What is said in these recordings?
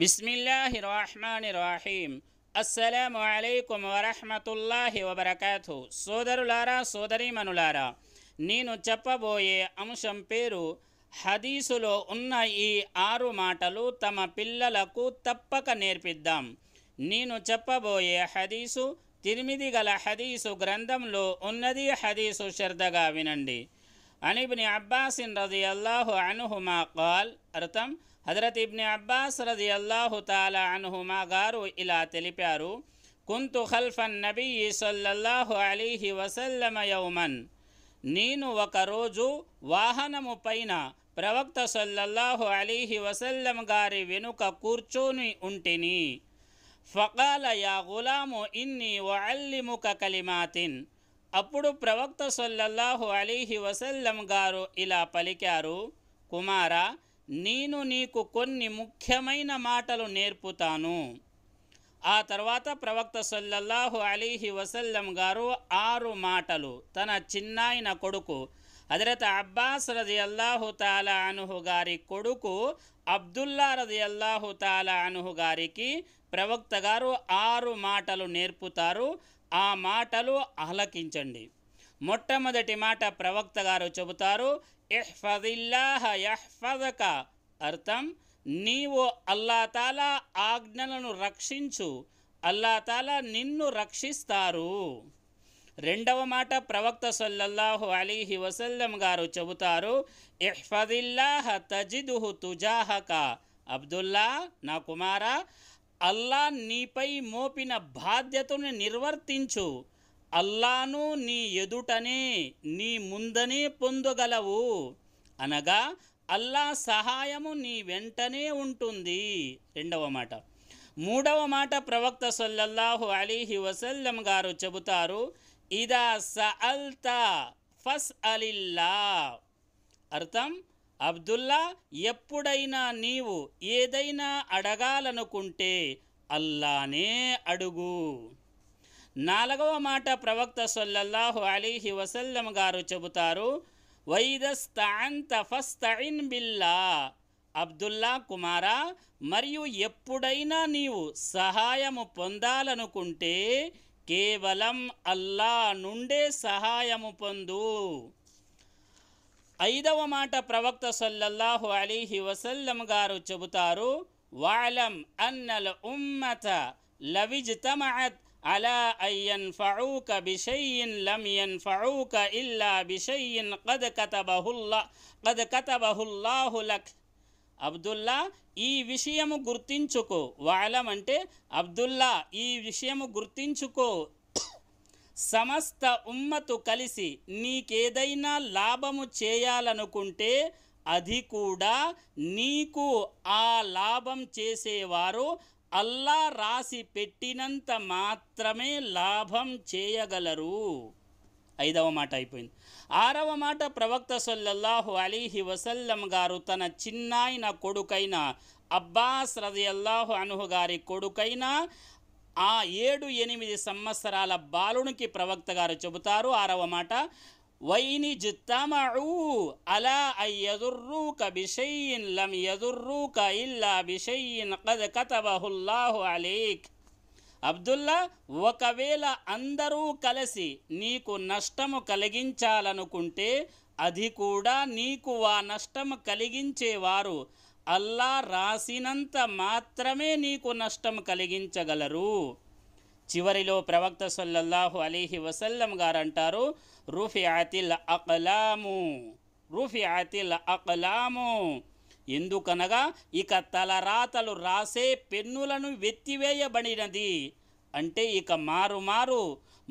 బిస్మిల్లాహి రహమాన్ రాహీం అస్సలం అలైకుం వరహమతుల్లాహి వబర్కాతు సోదరులారా సోదరీమనులారా నేను చెప్పబోయే అంశం పేరు హదీసులో ఉన్న ఈ ఆరు మాటలు తమ పిల్లలకు తప్పక నేర్పిద్దాం నేను చెప్పబోయే హదీసు తిరిమిది గల హదీసు గ్రంథంలో ఉన్నది హదీసు శ్రద్ధగా వినండి అనిబిని అబ్బాసిన్ అల్లాహు అనుహుమా కాల్ అర్థం హజరత్ ఇబ్ని అబ్బాస్ రజి అల్లాహు తాలా అన్హుమా గారు ఇలా తెలిపారు కుంతు ఖల్ఫన్ నబీ సల్లల్లాహు అలీహి వసల్లమ యౌమన్ నేను ఒకరోజు వాహనము పైన ప్రవక్త సల్లల్లాహు అలీహి వసల్లం గారి వెనుక కూర్చొని ఉంటిని ఫకాల యా గులాము ఇన్ని వఅల్లిముక కలిమాతిన్ అప్పుడు ప్రవక్త సొల్లల్లాహు అలీహి వసల్లం గారు ఇలా పలికారు కుమారా నేను నీకు కొన్ని ముఖ్యమైన మాటలు నేర్పుతాను ఆ తర్వాత ప్రవక్త సల్లల్లాహు అలీహి వసల్లం గారు ఆరు మాటలు తన చిన్నాయన కొడుకు హజరత్ అబ్బాస్ రజి అల్లాహు తాలా అనుహు గారి కొడుకు అబ్దుల్లా రజి అల్లాహు తాలా అనుహు గారికి ప్రవక్త గారు ఆరు మాటలు నేర్పుతారు ఆ మాటలు ఆలకించండి మొట్టమొదటి మాట ప్రవక్త గారు చెబుతారు ఇహ్ఫదిల్లాహ యహ్ఫదక అర్థం నీవు అల్లాతాలా ఆజ్ఞలను రక్షించు అల్లాతాలా నిన్ను రక్షిస్తారు రెండవ మాట ప్రవక్త సల్లల్లాహు అలీహి వసల్లం గారు చెబుతారు ఇహ్ఫదిల్లాహ తజిదుహు తుజాహక అబ్దుల్లా నా కుమారా అల్లా నీపై మోపిన బాధ్యతను నిర్వర్తించు అల్లాను నీ ఎదుటనే నీ ముందనే పొందగలవు అనగా అల్లా సహాయము నీ వెంటనే ఉంటుంది రెండవ మాట మూడవ మాట ప్రవక్త సల్లల్లాహు అలీహి వసల్లం గారు చెబుతారు ఇదా సఅల్త ఫస్ అలిల్లా అర్థం అబ్దుల్లా ఎప్పుడైనా నీవు ఏదైనా అడగాలనుకుంటే అల్లానే అడుగు నాలుగవ మాట ప్రవక్త సొల్లహు అలీహి వసల్లం గారు చెబుతారు వైదస్తాంత బిల్లా అబ్దుల్లా కుమారా మరియు ఎప్పుడైనా నీవు సహాయము పొందాలనుకుంటే కేవలం అల్లా నుండే సహాయము పొందు ఐదవ మాట ప్రవక్త సొల్లహు అలీహి వసల్లం గారు చెబుతారు వాలం అన్నల ఉమ్మత లవిజ్ తమత్ అలా అయ్యన్ ఫౌక బిషయ్యిన్ لم ينفعوك ఇల్లా بشيء قد كتبه الله కద్ كتبه الله అబ్దుల్లా ఈ విషయము గుర్తించుకో వాలం అంటే అబ్దుల్లా ఈ విషయము గుర్తించుకో సమస్త ఉమ్మతు కలిసి నీకేదైనా లాభము చేయాలనుకుంటే అది కూడా నీకు ఆ లాభం చేసేవారు అల్లా రాసి పెట్టినంత మాత్రమే లాభం చేయగలరు ఐదవ మాట అయిపోయింది ఆరవ మాట ప్రవక్త సొల్లహు అలీహి వసల్లం గారు తన చిన్నాయన కొడుకైన అబ్బాస్ రజయల్లాహు అనుహు గారి కొడుకైన ఆ ఏడు ఎనిమిది సంవత్సరాల బాలునికి ప్రవక్త గారు చెబుతారు ఆరవ మాట వైని జిత్తమూ అలా అయ్యదుర్రూక బిషయ్యిన్ లం యదుర్రూక ఇల్లా బిషయిన్ కద్ కతబహుల్లాహు అలీక్ అబ్దుల్లా ఒకవేళ అందరూ కలిసి నీకు నష్టము కలిగించాలనుకుంటే అది కూడా నీకు ఆ నష్టం కలిగించేవారు అల్లా రాసినంత మాత్రమే నీకు నష్టం కలిగించగలరు చివరిలో ప్రవక్త సల్లల్లాహు అలీహి వసల్లం గారు అంటారు రూఫి ఆతిల్ అకలాము రూఫి ఆతిల్ అకలాము ఎందుకనగా ఇక తలరాతలు రాసే పెన్నులను వెత్తివేయబడినది అంటే ఇక మారు మారు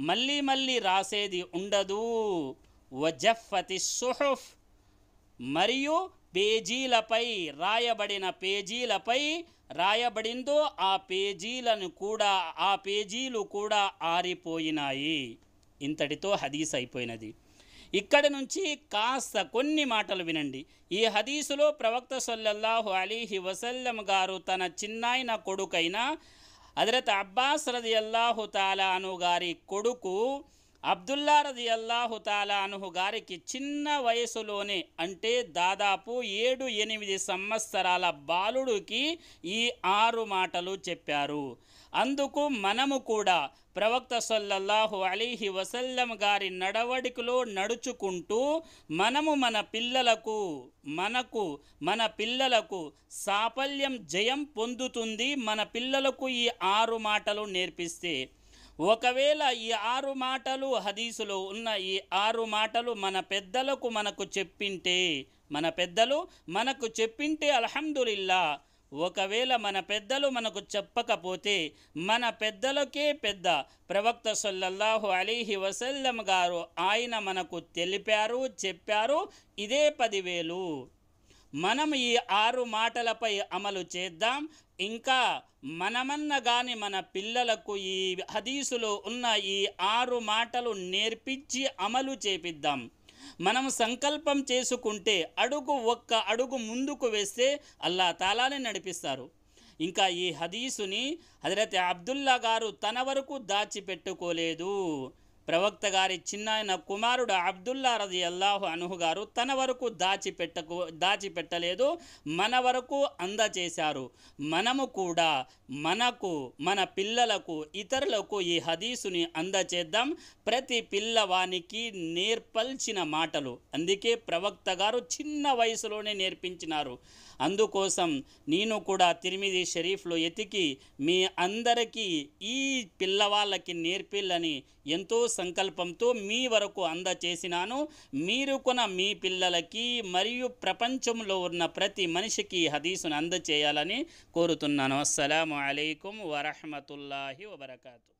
మళ్ళీ మళ్ళీ రాసేది ఉండదు వజఫతి సుహఫ్ మరియు పేజీలపై రాయబడిన పేజీలపై రాయబడిందో ఆ పేజీలను కూడా ఆ పేజీలు కూడా ఆరిపోయినాయి ఇంతటితో హదీస్ అయిపోయినది ఇక్కడి నుంచి కాస్త కొన్ని మాటలు వినండి ఈ హదీసులో ప్రవక్త సొల్లహు అలీహి వసల్లం గారు తన చిన్నాయన కొడుకైన హజరత్ అబ్బాస్ రది అల్లాహు తాలాను గారి కొడుకు అబ్దుల్లా రది అల్లాహు తాలానుహు గారికి చిన్న వయసులోనే అంటే దాదాపు ఏడు ఎనిమిది సంవత్సరాల బాలుడికి ఈ ఆరు మాటలు చెప్పారు అందుకు మనము కూడా ప్రవక్త సొల్లహు అలీహి వసల్లం గారి నడవడికలో నడుచుకుంటూ మనము మన పిల్లలకు మనకు మన పిల్లలకు సాఫల్యం జయం పొందుతుంది మన పిల్లలకు ఈ ఆరు మాటలు నేర్పిస్తే ఒకవేళ ఈ ఆరు మాటలు హదీసులో ఉన్న ఈ ఆరు మాటలు మన పెద్దలకు మనకు చెప్పింటే మన పెద్దలు మనకు చెప్పింటే అల్హమ్దుల్లా ఒకవేళ మన పెద్దలు మనకు చెప్పకపోతే మన పెద్దలకే పెద్ద ప్రవక్త సొల్లహు అలీహి వసల్లం గారు ఆయన మనకు తెలిపారు చెప్పారు ఇదే పదివేలు మనం ఈ ఆరు మాటలపై అమలు చేద్దాం ఇంకా మనమన్న గాని మన పిల్లలకు ఈ హదీసులో ఉన్న ఈ ఆరు మాటలు నేర్పించి అమలు చేపిద్దాం మనం సంకల్పం చేసుకుంటే అడుగు ఒక్క అడుగు ముందుకు వేస్తే అల్లా తాలానే నడిపిస్తారు ఇంకా ఈ హదీసుని హజరత్ అబ్దుల్లా గారు తన వరకు దాచిపెట్టుకోలేదు ప్రవక్త గారి చిన్నాయన కుమారుడు అబ్దుల్లా రజి అల్లాహు అనుహు గారు తన వరకు దాచిపెట్టకు దాచిపెట్టలేదు మన వరకు అందచేశారు మనము కూడా మనకు మన పిల్లలకు ఇతరులకు ఈ హదీసుని అందచేద్దాం ప్రతి పిల్లవానికి నేర్పల్చిన మాటలు అందుకే ప్రవక్త గారు చిన్న వయసులోనే నేర్పించినారు అందుకోసం నేను కూడా తిరిమిది షరీఫ్లో ఎతికి మీ అందరికీ ఈ పిల్లవాళ్ళకి నేర్పిల్లని ఎంతో సంకల్పంతో మీ వరకు అందచేసినాను మీరు కొన మీ పిల్లలకి మరియు ప్రపంచంలో ఉన్న ప్రతి మనిషికి హదీసును అందచేయాలని కోరుతున్నాను అస్సలం అయికం వరహమతుల్లాహి వబర్కాతు